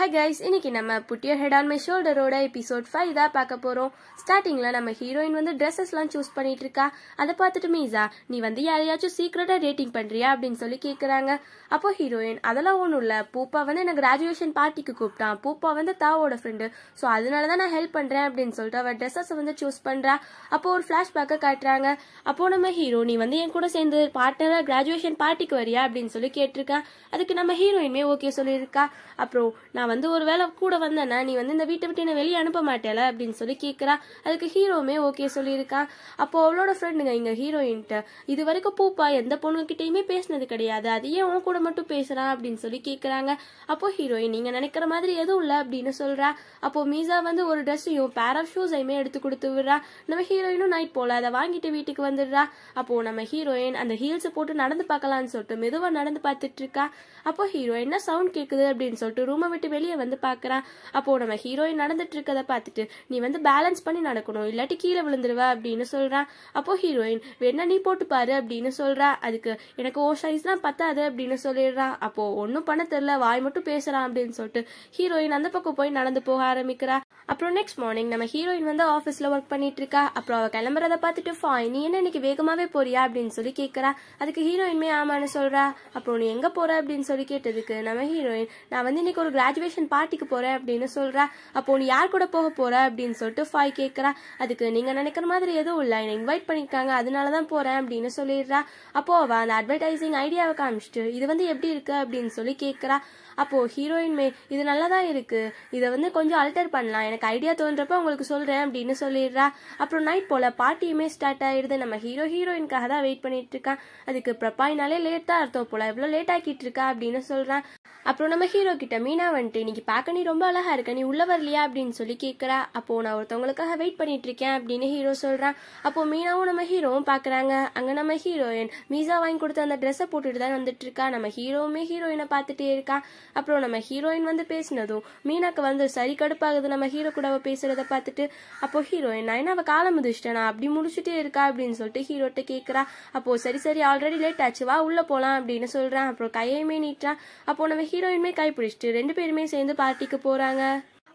high guys இன்னைக்கு நம்ம put your head on my ஷோல்டரோட எபிசோட் ஃபைவ் தான் பார்க்க போகிறோம் ஸ்டார்டிங்கில் நம்ம ஹீரோயின் வந்து ட்ரெஸ்ஸஸ்லாம் சூஸ் பண்ணிட்டு இருக்கா அதை பார்த்துட்டு மீசா நீ வந்து யாரையாச்சும் சீக்கிரட்டாக டேட்டிங் பண்ணுறியா அப்படின்னு சொல்லி கேட்குறாங்க அப்போ ஹீரோயின் அதெல்லாம் ஒன்றும் இல்லை பூப்பா வந்து என்ன கிராஜுவேஷன் பார்ட்டிக்கு கூப்பிட்டான் பூப்பா வந்து தாவோட ஃப்ரெண்டு ஸோ அதனால தான் நான் ஹெல்ப் பண்ணுறேன் அப்படின்னு சொல்லிட்டு அவள் ட்ரெஸ்ஸஸை வந்து சூஸ் பண்ணுறா அப்போ ஒரு ஃப்ளாஷ்பேக்கை காட்டுறாங்க அப்போ நம்ம ஹீரோ நீ வந்து என் கூட சேர்ந்து பார்ட்னராக கிராஜுவேஷன் பார்ட்டிக்கு வரியா அப்படின்னு சொல்லி கேட்டிருக்கேன் அதுக்கு நம்ம ஹீரோயினுமே ஓகே சொல்லியிருக்கா அப்புறம் நான் நான் வந்து ஒரு வேலை கூட வந்தேன்னா நீ வந்து இந்த வீட்டை விட்டு என்ன வெளியே அனுப்ப மாட்டேல அப்படின்னு சொல்லி கேட்குறா அதுக்கு ஹீரோவுமே ஓகே சொல்லியிருக்கா அப்போ அவளோட ஃப்ரெண்டுங்க இங்கே ஹீரோயின்ட்டு இது வரைக்கும் பூப்பா எந்த கிட்டேயுமே பேசினது கிடையாது அது ஏன் உன் கூட மட்டும் பேசுகிறான் அப்படின்னு சொல்லி கேட்குறாங்க அப்போ ஹீரோயின் நீங்கள் நினைக்கிற மாதிரி எதுவும் இல்லை அப்படின்னு சொல்கிறா அப்போ மீசா வந்து ஒரு ட்ரெஸ்ஸையும் பேர் ஆஃப் ஷூஸையுமே எடுத்து கொடுத்து விடுறா நம்ம ஹீரோயினும் நைட் போல அதை வாங்கிட்டு வீட்டுக்கு வந்துடுறா அப்போ நம்ம ஹீரோயின் அந்த ஹீல்ஸை போட்டு நடந்து பார்க்கலான்னு சொல்லிட்டு மெதுவாக நடந்து பார்த்துட்டு இருக்கா அப்போ ஹீரோயின்னா சவுண்ட் கேட்குது அப்படின்னு சொல்லிட்டு ரூமை விட்டு வெளியே வந்து பார்க்குறான் அப்போ நம்ம ஹீரோயின் நடந்துட்டு இருக்கதை பார்த்துட்டு நீ வந்து பேலன்ஸ் பண்ணி நடக்கணும் இல்லாட்டி கீழே விழுந்துருவ அப்படின்னு சொல்றான் அப்போது ஹீரோயின் வேணா நீ போட்டு பாரு அப்படின்னு சொல்கிறா அதுக்கு எனக்கு ஓ சைஸ்லாம் பத்தாது அப்படின்னு சொல்லிடுறான் அப்போது ஒன்றும் பண்ண தெரில வாய் மட்டும் பேசுகிறான் அப்படின்னு சொல்லிட்டு ஹீரோயின் அந்த பக்கம் போய் நடந்து போக ஆரம்பிக்கிறா அப்புறம் நெக்ஸ்ட் மார்னிங் நம்ம ஹீரோயின் வந்து ஆஃபீஸில் ஒர்க் பண்ணிட்டு இருக்கா அப்புறம் அவள் கிளம்புறத பார்த்துட்டு ஃபாய் நீ என்ன இன்னைக்கு வேகமாகவே போறியா அப்படின்னு சொல்லி கேட்குறா அதுக்கு ஹீரோயின்மே ஆமான்னு சொல்கிறா அப்புறம் நீ எங்கே போகிற அப்படின்னு சொல்லி கேட்டதுக்கு நம்ம ஹீரோயின் நான் வந்து இன்னைக்கு ஒரு கிராஜுவேஷன் பார்ட்டிக்கு போகிறேன் அப்படின்னு சொல்கிறா அப்போ நீ யார் கூட போக போகிற அப்படின்னு சொல்லிட்டு ஃபாய் கேட்குறா அதுக்கு நீங்கள் நினைக்கிற மாதிரி எதுவும் இல்லை என்னை இன்வைட் பண்ணியிருக்காங்க அதனால தான் போகிறேன் அப்படின்னு சொல்லிடுறா அப்போ அவள் அந்த அட்வர்டைசிங் ஐடியாவை காமிச்சிட்டு இது வந்து எப்படி இருக்கு அப்படின்னு சொல்லி கேட்குறா அப்போது ஹீரோயின் மே இது நல்லா தான் இருக்குது இதை வந்து கொஞ்சம் அல்டர் பண்ணலாம் எனக்கு ஐடியா தோன்றப்ப உங்களுக்கு சொல்கிறேன் அப்படின்னு சொல்லிடுறா அப்புறம் நைட் போல் பாட்டியுமே ஸ்டார்ட் ஆயிடுது நம்ம ஹீரோ ஹீரோயின்காக தான் வெயிட் பண்ணிட்டு இருக்கான் அதுக்கு பிரப்பாயினாலே லேட் தான் அர்த்தம் போல் எவ்வளோ லேட் ஆக்கிட்டு இருக்கா அப்படின்னு சொல்கிறான் அப்புறம் நம்ம ஹீரோ கிட்ட மீனா வந்துட்டு இன்னைக்கு பார்க்க நீ ரொம்ப அழகா இருக்க நீ உள்ள வரலையா அப்படின்னு சொல்லி கேட்குறா அப்போ நான் ஒருத்தவங்களுக்காக வெயிட் பண்ணிட்டு இருக்கேன் அப்படின்னு ஹீரோ சொல்றான் அப்போ மீனாவும் நம்ம ஹீரோவும் பாக்குறாங்க அங்க நம்ம ஹீரோயின் மீசா வாங்கி கொடுத்த அந்த ட்ரெஸ்ஸை போட்டுட்டு தான் வந்துட்டு இருக்கா நம்ம ஹீரோவுமே ஹீரோயினை பார்த்துட்டே இருக்கா அப்புறம் நம்ம ஹீரோயின் வந்து பேசினதும் மீனாக்கு வந்து சரி கடுப்பாகுது நம்ம ஹீரோ கூட அவ பேசுறத பார்த்துட்டு அப்போ ஹீரோயின் நான் என்ன அவ காலம் முதிச்சிட்டேனா அப்படி முடிச்சுட்டே இருக்கா அப்படின்னு சொல்லிட்டு ஹீரோட்ட கேட்குறா அப்போ சரி சரி ஆல்ரெடி லேட் ஆச்சு வா உள்ள போலாம் அப்படின்னு சொல்றான் அப்புறம் கையுமே நீட்டான் அப்போ நம்ம ஹீரோயின்மே கைப்பிடிச்சிட்டு ரெண்டு பேருமே சேர்ந்து பார்ட்டிக்கு போகிறாங்க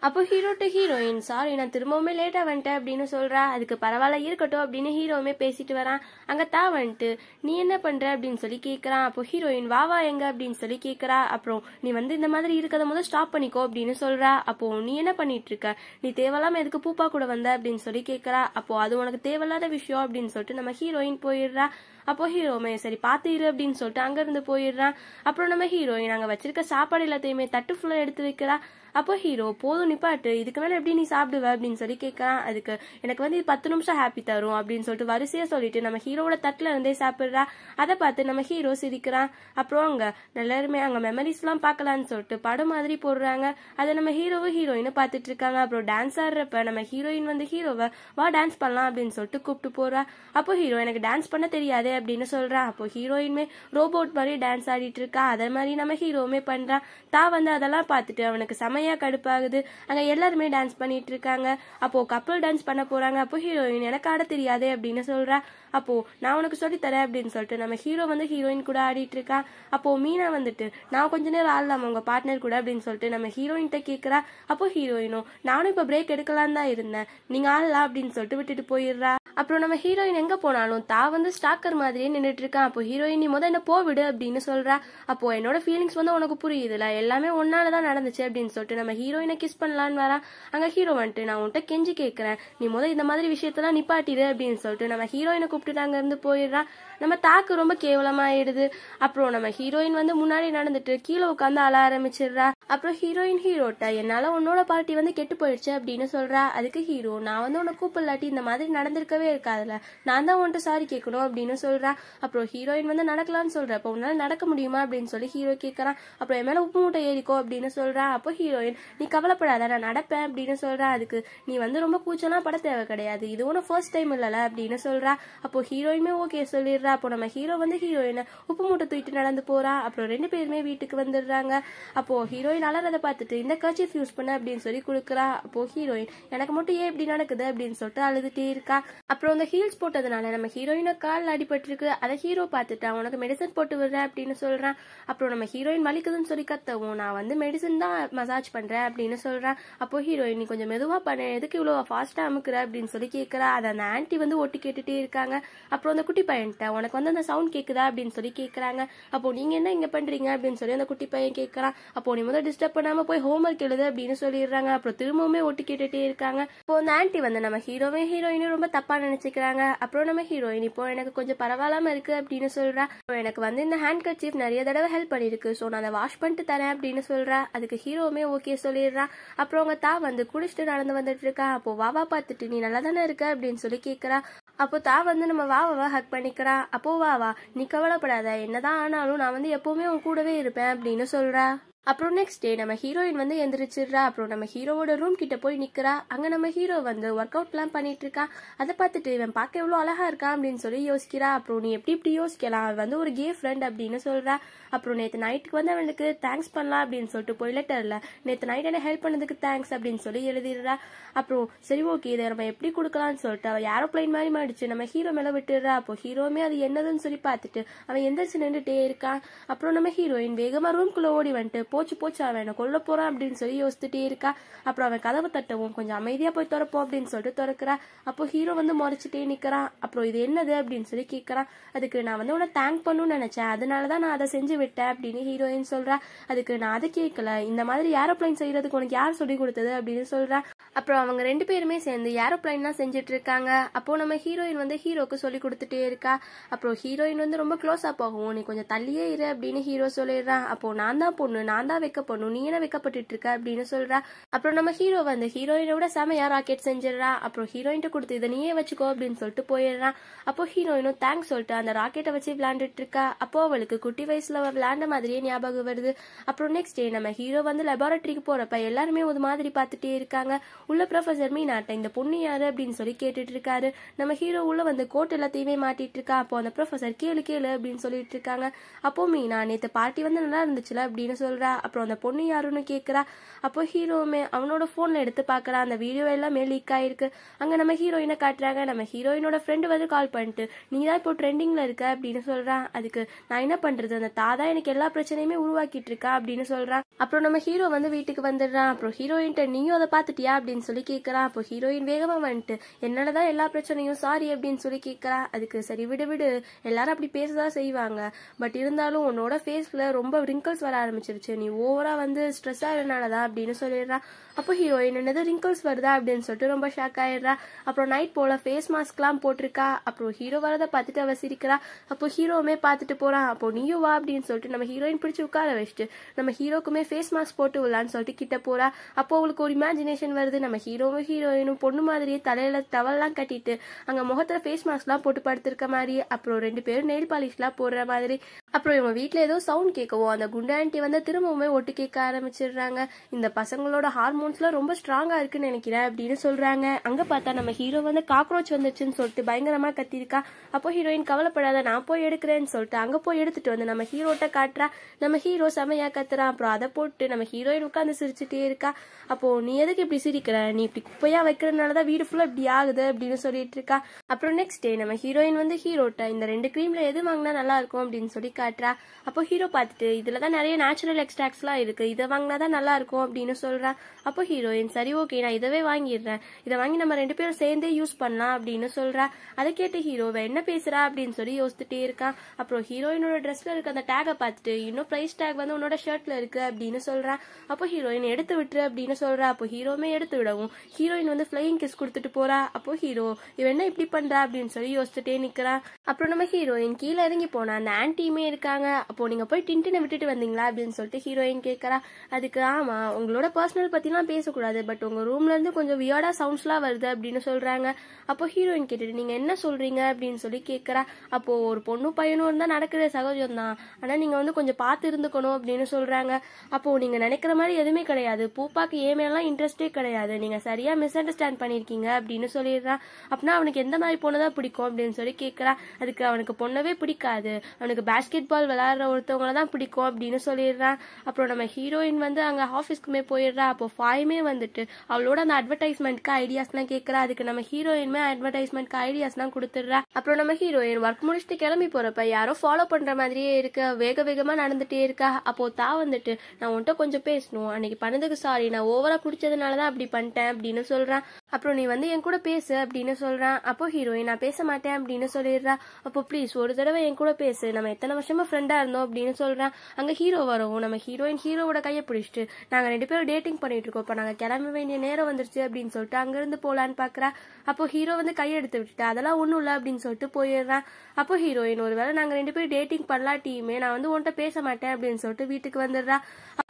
அப்போ ஹீரோ டு ஹீரோயின் சாரி நான் திரும்பவுமே லேட்டாக வந்துட்டேன் அப்படின்னு சொல்கிறா அதுக்கு பரவாயில்ல இருக்கட்டும் அப்படின்னு ஹீரோவுமே பேசிட்டு வரான் அங்கே தான் வந்துட்டு நீ என்ன பண்ணுற அப்படின்னு சொல்லி கேக்குறான் அப்போ ஹீரோயின் வா வா எங்க அப்படின்னு சொல்லி கேட்குறா அப்புறம் நீ வந்து இந்த மாதிரி இருக்கிறத முதல் ஸ்டாப் பண்ணிக்கோ அப்படின்னு சொல்கிறா அப்போ நீ என்ன பண்ணிட்டு இருக்க நீ தேவையில்லாம எதுக்கு பூப்பா கூட வந்த அப்படின்னு சொல்லி கேட்குறா அப்போ அது உனக்கு தேவையில்லாத விஷயம் அப்படின்னு சொல்லிட்டு நம்ம ஹீரோயின் போயிடுறா அப்போ ஹீரோமே சரி பார்த்து இரு அப்படின்னு சொல்லிட்டு அங்கேருந்து போயிடுறான் அப்புறம் நம்ம ஹீரோயின் அங்கே வச்சிருக்க சாப்பாடு எல்லாத்தையுமே தட்டு ஃபுல்லாக எடுத்து வைக்கிறா அப்போ ஹீரோ போதும் நிப்பாட்டு இதுக்கு மேல எப்படி நீ சாப்பிடுவ அப்படின்னு சொல்லி கேட்குறான் அதுக்கு எனக்கு வந்து இது பத்து நிமிஷம் ஹாப்பி தரும் அப்படின்னு சொல்லிட்டு வரிசையா சொல்லிட்டு நம்ம ஹீரோவோட தட்டில் இருந்தே சாப்பிடுறா அதை பார்த்து நம்ம ஹீரோ சிரிக்கிறான் அப்புறம் அங்கே எல்லாருமே அங்கே மெமரிஸ்லாம் பார்க்கலான்னு சொல்லிட்டு படம் மாதிரி போடுறாங்க அதை நம்ம ஹீரோவும் ஹீரோயினும் பாத்துட்டு இருக்காங்க அப்புறம் டான்ஸ் ஆடுறப்ப நம்ம ஹீரோயின் வந்து ஹீரோவை வா டான்ஸ் பண்ணலாம் அப்படின்னு சொல்லிட்டு கூப்பிட்டு போறா அப்போ ஹீரோ எனக்கு டான்ஸ் பண்ண தெரியாதே அப்படின்னு சொல்றா அப்போ ஹீரோயினுமே ரோபோட் மாதிரி டான்ஸ் ஆடிட்டு இருக்கா அதே மாதிரி நம்ம ஹீரோவுமே பண்றான் தான் வந்து அதெல்லாம் பார்த்துட்டு அவனுக்கு செமையா செம்மையாக கடுப்பாகுது அங்கே எல்லாருமே டான்ஸ் பண்ணிட்டு இருக்காங்க அப்போது கப்பல் டான்ஸ் பண்ண போகிறாங்க அப்போ ஹீரோயின் எனக்கு ஆட தெரியாதே அப்படின்னு சொல்கிறா அப்போது நான் உனக்கு தரேன் அப்படின்னு சொல்லிட்டு நம்ம ஹீரோ வந்து ஹீரோயின் கூட ஆடிட்டு இருக்கா அப்போது மீனா வந்துட்டு நான் கொஞ்ச நேரம் ஆடலாம் உங்கள் பார்ட்னர் கூட அப்படின்னு சொல்லிட்டு நம்ம ஹீரோயின்கிட்ட கேட்குறா அப்போ ஹீரோயினும் நானும் இப்போ பிரேக் எடுக்கலான்னு தான் இருந்தேன் நீங்கள் ஆடலாம் அப்படின்னு சொல்லிட்டு விட்டுட்டு போயிடுறா அப்புறம் நம்ம ஹீரோயின் எங்கே போனாலும் தான் வந்து ஸ்டாக்கர் மாதிரியே நின்றுட்டு இருக்கான் அப்போ ஹீரோயின் நீ முதல் என்ன போவிடு அப்படின்னு சொல்கிறா அப்போ என்னோட ஃபீலிங்ஸ் வந்து உனக்கு புரியுதுல எல்லாமே ஒன்னாலதான் தான் நடந்துச்சு அப்படின்னு சொல்லிட்டு நம்ம ஹீரோயினை கிஸ் பண்ணலான்னு வரா அங்கே ஹீரோ வந்துட்டு நான் உன்ட்ட கெஞ்சி கேட்குறேன் நீ முதல் இந்த மாதிரி விஷயத்தெல்லாம் நிப்பாட்டிடு அப்படின்னு சொல்லிட்டு நம்ம ஹீரோயினை கூப்பிட்டு அங்கேருந்து போயிடுறா நம்ம தாக்கு ரொம்ப கேவலமாயிடுது அப்புறம் நம்ம ஹீரோயின் வந்து முன்னாடி நடந்துட்டு கீழே உட்காந்து அழ ஆரம்பிச்சிடுறா அப்புறம் ஹீரோயின் ஹீரோட்ட என்னால் உன்னோட பார்ட்டி வந்து கெட்டு போயிடுச்சு அப்படின்னு சொல்கிறா அதுக்கு ஹீரோ நான் வந்து உன்னை கூப்பிடலாட்டி இந்த மாதிரி நடந்திருக்கவே இருக்காதுல நான் தான் உன்ட்டு சாரி கேட்கணும் அப்படின்னு சொல்கிறா அப்புறம் ஹீரோயின் வந்து நடக்கலான்னு சொல்ற அப்போ உன்னால் நடக்க முடியுமா அப்படின்னு சொல்லி ஹீரோ கேட்குறான் அப்புறம் என் மேல உப்பு மூட்டை ஏறிக்கோ அப்படின்னு சொல்றா அப்போ ஹீரோயின் நீ கவலைப்படாத நான் நடப்பேன் அப்படின்னு சொல்கிறா அதுக்கு நீ வந்து ரொம்ப கூச்சலாம் பட தேவை கிடையாது இது ஒன்றும் ஃபர்ஸ்ட் டைம் இல்லல அப்படின்னு சொல்கிறா அப்போ ஹீரோயினுமே ஓகே சொல்லிடுறா அப்போ நம்ம ஹீரோ வந்து ஹீரோயினை உப்பு மூட்டை தூக்கிட்டு நடந்து போறா அப்புறம் ரெண்டு பேருமே வீட்டுக்கு வந்துடுறாங்க அப்போது ஹீரோ ஹீரோயின் அலறதை பார்த்துட்டு இந்த கர்ச்சீஃப் யூஸ் பண்ண அப்படின்னு சொல்லி கொடுக்குறா அப்போ ஹீரோயின் எனக்கு மட்டும் ஏன் இப்படி நடக்குது அப்படின்னு சொல்லிட்டு அழுதுட்டே இருக்கா அப்புறம் அந்த ஹீல்ஸ் போட்டதுனால நம்ம ஹீரோயினை கால் அடிபட்டிருக்கு அதை ஹீரோ பார்த்துட்டா உனக்கு மெடிசன் போட்டு விடுறேன் அப்படின்னு சொல்றான் அப்புறம் நம்ம ஹீரோயின் வலிக்குதுன்னு சொல்லி கத்தவும் நான் வந்து மெடிசன் தான் மசாஜ் பண்றேன் அப்படின்னு சொல்றான் அப்போ ஹீரோயின் நீ கொஞ்சம் மெதுவா பண்ண எதுக்கு இவ்வளோ ஃபாஸ்டா அமுக்குற அப்படின்னு சொல்லி கேட்கறா அதை அந்த ஆன்டி வந்து ஒட்டி கேட்டுட்டே இருக்காங்க அப்புறம் அந்த குட்டி பையன்கிட்ட உனக்கு வந்து அந்த சவுண்ட் கேட்குதா அப்படின்னு சொல்லி கேட்கறாங்க அப்போ நீங்க என்ன இங்க பண்றீங்க அப்படின்னு சொல்லி அந்த குட்டி பையன் கேட்கறான் அப்போ நீ முதல் டிஸ்டர்ப் பண்ணாம போய் ஹோம் ஒர்க் எழுது அப்படின்னு சொல்லிடுறாங்க அப்புறம் திரும்பவுமே ஒட்டி கேட்டுட்டே இருக்காங்க இப்போ அந்த ஆன்டி வந்து நம்ம ஹீரோவே ஹீரோயினும் ரொம்ப தப்பா நினைச்சுக்கிறாங்க அப்புறம் நம்ம ஹீரோயின் இப்போ எனக்கு கொஞ்சம் பரவாயில்லாம இருக்கு அப்படின்னு சொல்றா எனக்கு வந்து இந்த ஹேண்ட் கர்ச்சீஃப் நிறைய தடவை ஹெல்ப் பண்ணிருக்கு ஸோ நான் அதை வாஷ் பண்ணிட்டு தரேன் அப்படின்னு சொல்றா அதுக்கு ஹீரோவுமே ஓகே சொல்லிடுறா அப்புறம் அவங்க தா வந்து குடிச்சிட்டு நடந்து வந்துட்டு இருக்கா அப்போ வாவா பார்த்துட்டு நீ நல்லா தானே இருக்க அப்படின்னு சொல்லி கேட்கறா அப்போ தா வந்து நம்ம வாவாவை ஹக் பண்ணிக்கிறா அப்போ வாவா நீ கவலைப்படாத என்னதான் ஆனாலும் நான் வந்து எப்பவுமே உன் கூடவே இருப்பேன் அப்படின்னு சொல்றா அப்புறம் நெக்ஸ்ட் டே நம்ம ஹீரோயின் வந்து எந்திரிச்சிடுறா அப்புறம் நம்ம ஹீரோவோட ரூம் கிட்ட போய் நிக்கிறா அங்க நம்ம ஹீரோ வந்து ஒர்க் அவுட் எல்லாம் பண்ணிட்டு இருக்கா அதை பார்த்துட்டு இவன் பார்க்க எவ்வளவு அழகா இருக்கா அப்படின்னு சொல்லி யோசிக்கிறா அப்புறம் நீ எப்படி இப்படி யோசிக்கலாம் அவன் வந்து ஒரு கே ஃப்ரெண்ட் அப்படின்னு சொல்றா அப்புறம் நேற்று நைட்டுக்கு வந்து அவனுக்கு தேங்க்ஸ் பண்ணலாம் அப்படின்னு சொல்லிட்டு போய் லெட்டர்ல நேற்று நைட் என்ன ஹெல்ப் பண்ணதுக்கு தேங்க்ஸ் அப்படின்னு சொல்லி எழுதிடுறா அப்புறம் சரி ஓகே இதை நம்ம எப்படி கொடுக்கலாம்னு சொல்லிட்டு அவன் ஏரோப்ளைன் மாதிரி மாடிச்சு நம்ம ஹீரோ மேல விட்டுடுறா அப்போ ஹீரோமே அது என்னதுன்னு சொல்லி பார்த்துட்டு அவன் எந்திரிச்சு நின்றுட்டே இருக்கான் அப்புறம் நம்ம ஹீரோயின் வேகமா ரூம்குள்ள ஓடி வந்துட்டு போச்சு போச்சு அவன் என்னை கொல்ல போகிறான் அப்படின்னு சொல்லி யோசித்துட்டே இருக்கா அப்புறம் அவன் கதவை தட்டவும் கொஞ்சம் அமைதியாக போய் திறப்போம் அப்படின்னு சொல்லிட்டு திறக்கிறா அப்போ ஹீரோ வந்து முறைச்சிட்டே நிற்கிறான் அப்புறம் இது என்னது அப்படின்னு சொல்லி கேட்குறான் அதுக்கு நான் வந்து உன்னை தேங்க் பண்ணணும்னு நினச்சேன் அதனால தான் நான் அதை செஞ்சு விட்டேன் அப்படின்னு ஹீரோயின் சொல்றா அதுக்கு நான் அதை கேட்கல இந்த மாதிரி ஏரோப்ளைன் செய்கிறதுக்கு உனக்கு யார் சொல்லி கொடுத்தது அப்படின்னு சொல்றா அப்புறம் அவங்க ரெண்டு பேருமே சேர்ந்து ஏரோப்ளைன் தான் செஞ்சுட்டு இருக்காங்க அப்போ நம்ம ஹீரோயின் வந்து ஹீரோக்கு சொல்லி கொடுத்துட்டே இருக்கா அப்புறம் ஹீரோயின் வந்து ரொம்ப க்ளோஸா போகும் நீ கொஞ்சம் தள்ளியே இரு அப்படின்னு ஹீரோ சொல்லிடுறான் அப்போ நான் தான் பொண்ணு நான் தான் வைக்க பொண்ணு நீ என்ன வைக்கப்பட்டு இருக்க அப்படின்னு சொல்றா அப்புறம் நம்ம ஹீரோ வந்து ஹீரோயினோட செமையா ராக்கெட் செஞ்சிடறா அப்புறம் ஹீரோயின்ட்ட கொடுத்து இதை நீயே வச்சுக்கோ அப்படின்னு சொல்லிட்டு போயிடுறான் அப்போ ஹீரோயினும் தேங்க்ஸ் சொல்லிட்டு அந்த ராக்கெட்டை வச்சு விளையாண்டுட்டு இருக்கா அப்போ அவளுக்கு குட்டி வயசுல விளையாண்ட மாதிரியே ஞாபகம் வருது அப்புறம் நெக்ஸ்ட் டே நம்ம ஹீரோ வந்து லெபார்டரிக்கு போறப்ப எல்லாருமே ஒரு மாதிரி பார்த்துட்டே இருக்காங்க உள்ள ப்ரொஃபசர் மீனாட்ட இந்த பொண்ணு யாரு அப்படின்னு சொல்லி கேட்டுட்டு இருக்காரு நம்ம ஹீரோ உள்ள வந்து கோட் எல்லாத்தையுமே மாட்டிட்டு இருக்கா அப்போ அந்த ப்ரொஃபசர் கேளு கேளு அப்படின்னு சொல்லிட்டு இருக்காங்க அப்போ மீனா நேற்று பார்ட்டி வந்து நல்லா இருந்துச்சுல அப்படின்னு சொல்றா அப்புறம் அந்த பொண்ணு யாருன்னு கேட்குறா அப்போ ஹீரோவுமே அவனோட ஃபோனில் எடுத்து பார்க்குறா அந்த வீடியோ எல்லாமே லீக் ஆயிருக்கு அங்கே நம்ம ஹீரோயினை காட்டுறாங்க நம்ம ஹீரோயினோட ஃப்ரெண்டு வந்து கால் பண்ணிட்டு நீ தான் இப்போ ட்ரெண்டிங்கில் இருக்க அப்படின்னு சொல்றான் அதுக்கு நான் என்ன பண்ணுறது அந்த தாதா எனக்கு எல்லா பிரச்சனையுமே உருவாக்கிட்டு இருக்கா அப்படின்னு சொல்கிறான் அப்புறம் நம்ம ஹீரோ வந்து வீட்டுக்கு வந்துடுறான் அப்புறம் ஹீரோயின்ட்ட நீயும் அதை பார்த்துட்டியா அப்படி அப்படின்னு சொல்லி கேட்குறா அப்போ ஹீரோயின் வேகமாக வந்துட்டு என்னோட தான் எல்லா பிரச்சனையும் சாரி அப்படின்னு சொல்லி கேட்குறா அதுக்கு சரி விடு விடு எல்லாரும் அப்படி பேசதா செய்வாங்க பட் இருந்தாலும் உன்னோட ஃபேஸில் ரொம்ப ரிங்கிள்ஸ் வர ஆரம்பிச்சிருச்சு நீ ஓவராக வந்து ஸ்ட்ரெஸ்ஸாக ஆகிறனாலதான் அப்படின்னு சொல்லிடுறா அப்போ ஹீரோயின் என்னது ரிங்கிள்ஸ் வருதா அப்படின்னு சொல்லிட்டு ரொம்ப ஷாக் ஆயிடுறா அப்புறம் நைட் போல ஃபேஸ் மாஸ்க்லாம் போட்டிருக்கா அப்புறம் ஹீரோ வரதை பார்த்துட்டு அவ சிரிக்கிறா அப்போ ஹீரோவுமே பார்த்துட்டு போறான் அப்போ நீயும் வா அப்படின்னு சொல்லிட்டு நம்ம ஹீரோயின் பிடிச்சி உட்கார வச்சுட்டு நம்ம ஹீரோக்குமே ஃபேஸ் மாஸ்க் போட்டு விடலான்னு சொல்லிட்டு கிட்ட போறா அப்போ அவளுக்கு ஒரு இமேஜினேஷன் வருது நம்ம ஹீரோவும் ஹீரோயினும் பொண்ணு மாதிரியே தலையில டவல்லாம் கட்டிட்டு அங்க முகத்துல ஃபேஸ் மாஸ்க்லாம் போட்டு படுத்திருக்க மாதிரி அப்புறம் ரெண்டு பேரும் நெயில் பாலிஷ்லாம் போடுற மாதிரி அப்புறம் இவங்க வீட்டில் ஏதோ சவுண்ட் கேட்கவோ அந்த குண்டாண்டி வந்து திரும்பவுமே ஒட்டு கேட்க ஆரம்பிச்சிடுறாங்க இந்த பசங்களோட ஹார்மோன்ஸ்லாம் ரொம்ப ஸ்ட்ராங்காக இருக்குன்னு நினைக்கிறேன் அப்படின்னு சொல்கிறாங்க அங்கே பார்த்தா நம்ம ஹீரோ வந்து காக்ரோச் வந்துச்சுன்னு சொல்லிட்டு பயங்கரமாக கத்திருக்கா அப்போ ஹீரோயின் கவலைப்படாத நான் போய் எடுக்கிறேன்னு சொல்லிட்டு அங்கே போய் எடுத்துட்டு வந்து நம்ம ஹீரோட்ட காட்டுறா நம்ம ஹீரோ செமையா கத்துறா அப்புறம் அதை போட்டு நம்ம ஹீரோயின் உட்காந்து சிரிச்சுட்டே இருக்கா அப்போ நீ எதுக்கு இப்படி சிரிக்கிற நீ இப்படி குப்பையா வைக்கிறனால தான் வீடு ஃபுல்லாக இப்படி ஆகுது அப்படின்னு சொல்லிட்டு இருக்கா அப்புறம் நெக்ஸ்ட் டே நம்ம ஹீரோயின் வந்து ஹீரோட்ட இந்த ரெண்டு கிரீம்ல எது வாங்கினா நல்லா இருக்கும் அப்படின்னு சொல்லி காட்டுறா அப்போ ஹீரோ பார்த்துட்டு இதில் தான் நிறைய நேச்சுரல் எக்ஸ்ட்ராக்ஸ்லாம் இருக்குது இதை வாங்கினா தான் நல்லா இருக்கும் அப்படின்னு சொல்கிறா அப்போ ஹீரோயின் சரி ஓகே நான் இதவே வாங்கிடுறேன் இதை வாங்கி நம்ம ரெண்டு பேரும் சேர்ந்தே யூஸ் பண்ணலாம் அப்படின்னு சொல்கிறா அதை கேட்டு ஹீரோவை என்ன பேசுகிறா அப்படின்னு சொல்லி யோசித்துட்டே இருக்கான் அப்புறம் ஹீரோயினோட ட்ரெஸ்ஸில் இருக்க அந்த டேகை பார்த்துட்டு இன்னும் ப்ரைஸ் டேக் வந்து உன்னோட ஷர்ட்டில் இருக்குது அப்படின்னு சொல்கிறா அப்போ ஹீரோயின் எடுத்து விட்டுரு அப்படின்னு சொல்கிறா அப்போ ஹீரோமே எடுத்து விடவும் ஹீரோயின் வந்து ஃப்ளையிங் கிஸ் கொடுத்துட்டு போகிறா அப்போ ஹீரோ இவன் என்ன இப்படி பண்ணுறா அப்படின்னு சொல்லி யோசிச்சுட்டே நிற்கிறா அப்புறம் நம்ம ஹீரோயின் கீழே இறங்கி போனா அந்த ஆன்டியுமே இருக்காங்க அப்போ நீங்க போய் டின்டினை விட்டுட்டு வந்தீங்களா அப்படின்னு சொல்லிட்டு ஹீரோயின் கேட்கறா அதுக்கு ஆமா உங்களோட பர்சனல் பத்திலாம் பேசக்கூடாது பட் உங்க ரூம்ல இருந்து கொஞ்சம் வியர்டா சவுண்ட்ஸ்லாம் வருது அப்படின்னு சொல்றாங்க அப்போ ஹீரோயின் கேட்டுட்டு நீங்க என்ன சொல்றீங்க அப்படின்னு சொல்லி கேட்கறா அப்போ ஒரு பொண்ணு பையனும் இருந்தா நடக்கிற சகஜம் தான் ஆனா நீங்க வந்து கொஞ்சம் பார்த்து இருந்துக்கணும் அப்படின்னு சொல்றாங்க அப்போ நீங்க நினைக்கிற மாதிரி எதுவுமே கிடையாது பூப்பாக்கு ஏமேலாம் இன்ட்ரெஸ்டே கிடையாது நீங்க சரியா மிஸ் அண்டர்ஸ்டாண்ட் பண்ணிருக்கீங்க அப்படின்னு சொல்லிடுறான் அப்படின்னா அவனுக்கு எந்த மாதிரி பொண்ணு தான் பிடிக்கும் அப்படின்னு சொல்லி கேட்கறா அதுக்கு அவனுக்கு பொண்ணவே பிடிக்காது அவனுக்கு பேஸ்கெட் பால் விளாட்ற ஒருத்தவங்கள தான் பிடிக்கும் அப்படின்னு சொல்லிடுறான் அப்புறம் நம்ம ஹீரோயின் வந்து அங்கே ஆஃபீஸ்க்குமே போயிடுறா அப்போ ஃபாயுமே வந்துட்டு அவளோட அந்த அட்வர்டைஸ்மெண்ட்க்கு ஐடியாஸ்லாம் கேட்குறா அதுக்கு நம்ம ஹீரோயினுமே அட்வர்டைஸ்மெண்ட்க்கு ஐடியாஸ்லாம் கொடுத்துட்றா அப்புறம் நம்ம ஹீரோயின் ஒர்க் முடிச்சுட்டு கிளம்பி போகிறப்ப யாரோ ஃபாலோ பண்ணுற மாதிரியே இருக்கா வேக வேகமாக நடந்துகிட்டே இருக்கா அப்போ தா வந்துட்டு நான் உன்ட்ட கொஞ்சம் பேசணும் அன்னைக்கு பண்ணதுக்கு சாரி நான் ஓவராக குடிச்சதுனால தான் அப்படி பண்ணிட்டேன் அப்படின்னு சொல்கிறான் அப்புறம் நீ வந்து என் கூட பேசு அப்படின்னு சொல்கிறான் அப்போ ஹீரோயின் நான் பேச மாட்டேன் அப்படின்னு சொல்லிடுறா அப்போ ப்ளீஸ் ஒரு தடவை என் கூட பேசு நம்ம எத்தனை வருஷம் சத்தியமாக ஃப்ரெண்டாக இருந்தோம் அப்படின்னு சொல்கிறேன் அங்கே ஹீரோ வரவும் நம்ம ஹீரோயின் ஹீரோவோட கையை பிடிச்சிட்டு நாங்கள் ரெண்டு பேரும் டேட்டிங் பண்ணிட்டு இருக்கோம் இப்போ நாங்கள் கிளம்ப வேண்டிய நேரம் வந்துருச்சு அப்படின்னு சொல்லிட்டு அங்கேருந்து போகலான்னு பார்க்குறா அப்போ ஹீரோ வந்து கையை எடுத்து விட்டுட்டு அதெல்லாம் ஒன்றும் இல்லை அப்படின்னு சொல்லிட்டு போயிடுறேன் அப்போ ஹீரோயின் ஒரு வேளை நாங்கள் ரெண்டு பேரும் டேட்டிங் பண்ணலாட்டியுமே நான் வந்து உன்கிட்ட பேச மாட்டேன் அப்படின்னு சொல்லிட்டு வீட்டுக்கு வந்துடுறா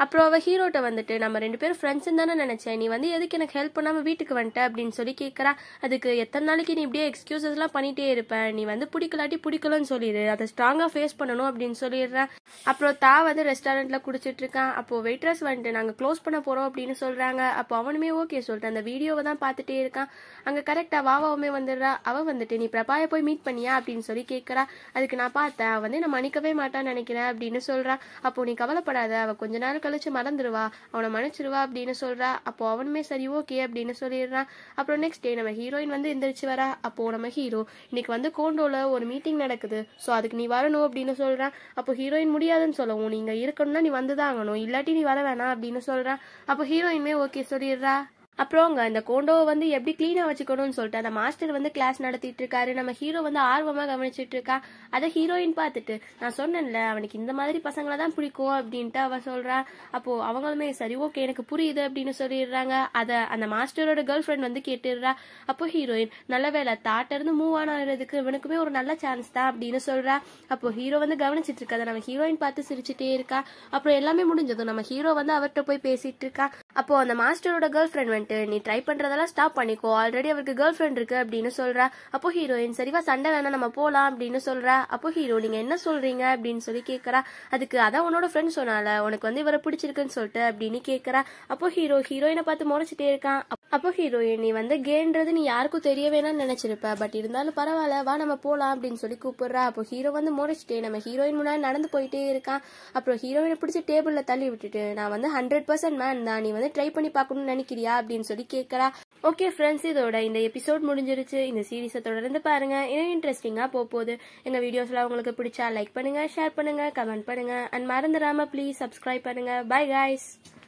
அப்புறம் அவள் ஹீரோட்ட வந்துட்டு நம்ம ரெண்டு பேரும் ஃப்ரெண்ட்ஸ்ன்னு தானே நினச்சேன் நீ வந்து எதுக்கு எனக்கு ஹெல்ப் பண்ணாமல் வீட்டுக்கு வந்துட்ட அப்படின்னு சொல்லி கேட்குறா அதுக்கு எத்தனை நாளைக்கு நீ இப்படியே எக்ஸ்கியூசஸ்லாம் பண்ணிகிட்டே இருப்பேன் நீ வந்து பிடிக்கலாட்டி பிடிக்கலன்னு சொல்லிடு அதை ஸ்ட்ராங்காக ஃபேஸ் பண்ணணும் பண்ணணும் அப்படின்னு சொல்லிடுறேன் அப்புறம் தா வந்து ரெஸ்டாரண்ட்ல குடிச்சிட்டு இருக்கான் அப்போ வெயிட்ரஸ் வந்துட்டு நாங்க க்ளோஸ் பண்ண போறோம் அப்படின்னு சொல்றாங்க அப்போ அவனுமே ஓகே சொல்லிட்டு அந்த வீடியோவை தான் பார்த்துட்டே இருக்கான் அங்க கரெக்டா வாவாவுமே வந்துடுறா அவ வந்துட்டு நீ பிரபாய போய் மீட் பண்ணியா அப்படின்னு சொல்லி கேட்கறா அதுக்கு நான் பார்த்தேன் அவன் வந்து நான் மன்னிக்கவே மாட்டான்னு நினைக்கிறேன் அப்படின்னு சொல்றா அப்போ நீ கவலைப்படாத அவ கொஞ்ச நாள் கழிச்சு மறந்துடுவா அவனை மன்னிச்சிருவா அப்படின்னு சொல்றா அப்போ அவனுமே சரி ஓகே அப்படின்னு சொல்லிடுறான் அப்புறம் நெக்ஸ்ட் டே நம்ம ஹீரோயின் வந்து எந்திரிச்சு வரா அப்போ நம்ம ஹீரோ இன்னைக்கு வந்து கோண்டோல ஒரு மீட்டிங் நடக்குது ஸோ அதுக்கு நீ வரணும் அப்படின்னு சொல்ற சொல்கிறேன் அப்போ ஹீரோயின் முடியாதுன்னு சொல்லவும் நீங்கள் இருக்கணும்னா நீ வந்து தான் ஆகணும் இல்லாட்டி நீ வர வேணாம் அப்படின்னு சொல்கிறேன் அப்போ ஹீரோயினுமே ஓகே சொல்லிடுறா அப்புறம் அந்த கோண்டோவை வந்து எப்படி கிளீனா வச்சுக்கணும்னு சொல்லிட்டு அந்த மாஸ்டர் வந்து கிளாஸ் நடத்திட்டு இருக்காரு நம்ம ஹீரோ வந்து ஆர்வமா கவனிச்சிட்டு இருக்கா அதை ஹீரோயின் பார்த்துட்டு நான் சொன்னேன்ல அவனுக்கு இந்த மாதிரி பசங்களை தான் பிடிக்கும் அப்படின்ட்டு அவ சொல்றா அப்போ அவங்களுமே சரி ஓகே எனக்கு புரியுது அப்படின்னு சொல்லிடுறாங்க அதை அந்த மாஸ்டரோட கேர்ள் ஃப்ரெண்ட் வந்து கேட்டுடுறா அப்போ ஹீரோயின் நல்ல வேலை தாட்ட இருந்து மூவ் ஆன் ஆகிறதுக்கு இவனுக்குமே ஒரு நல்ல சான்ஸ் தான் அப்படின்னு சொல்றா அப்போ ஹீரோ வந்து கவனிச்சிட்டு இருக்காத நம்ம ஹீரோயின் பார்த்து சிரிச்சுட்டே இருக்கா அப்புறம் எல்லாமே முடிஞ்சதும் நம்ம ஹீரோ வந்து அவர்கிட்ட போய் பேசிட்டு இருக்கா அப்போ அந்த மாஸ்டரோட கேர்ள் ஃப்ரெண்ட் பண்ணிட்டு நீ ட்ரை பண்றதெல்லாம் ஸ்டாப் பண்ணிக்கோ ஆல்ரெடி அவருக்கு கேர்ள் ஃப்ரெண்ட் இருக்கு அப்படின்னு சொல்றா அப்போ ஹீரோயின் சரிவா சண்டை வேணா நம்ம போலாம் அப்படின்னு சொல்றா அப்போ ஹீரோ நீங்க என்ன சொல்றீங்க அப்படின்னு சொல்லி கேக்குறா அதுக்கு அதான் உன்னோட ஃப்ரெண்ட் சொன்னால உனக்கு வந்து இவரை பிடிச்சிருக்குன்னு சொல்லிட்டு அப்படின்னு கேக்குறா அப்போ ஹீரோ ஹீரோயினை பார்த்து முறைச்சிட்டே இருக்கான் அப்போ ஹீரோயின் நீ வந்து கேன்றது நீ யாருக்கும் தெரிய வேணாம்னு நினைச்சிருப்ப பட் இருந்தாலும் பரவாயில்ல வா நம்ம போலாம் அப்படின்னு சொல்லி கூப்பிடுறா அப்போ ஹீரோ வந்து முறைச்சிட்டே நம்ம ஹீரோயின் முன்னாடி நடந்து போயிட்டே இருக்கான் அப்புறம் ஹீரோயினை பிடிச்சி டேபிளில் தள்ளி விட்டுட்டு நான் வந்து ஹண்ட்ரட் பர்சன்ட் மேன் தான் நீ வந்து ட்ரை பண்ணி பார்க்கணும்னு நினைக்கிறியா அப்படின்னு சொல்லி கேட்கறா ஓகே ஃப்ரெண்ட்ஸ் இதோட இந்த எபிசோட் முடிஞ்சிருச்சு இந்த சீரீஸை தொடர்ந்து பாருங்க இன்னும் இன்ட்ரெஸ்டிங்காக போகுது எங்கள் வீடியோஸ்லாம் உங்களுக்கு பிடிச்சா லைக் பண்ணுங்க ஷேர் பண்ணுங்க கமெண்ட் பண்ணுங்க அண்ட் மறந்துடாம ப்ளீஸ் சப்ஸ்கிரைப் பண்ணுங்க பை காய்ஸ்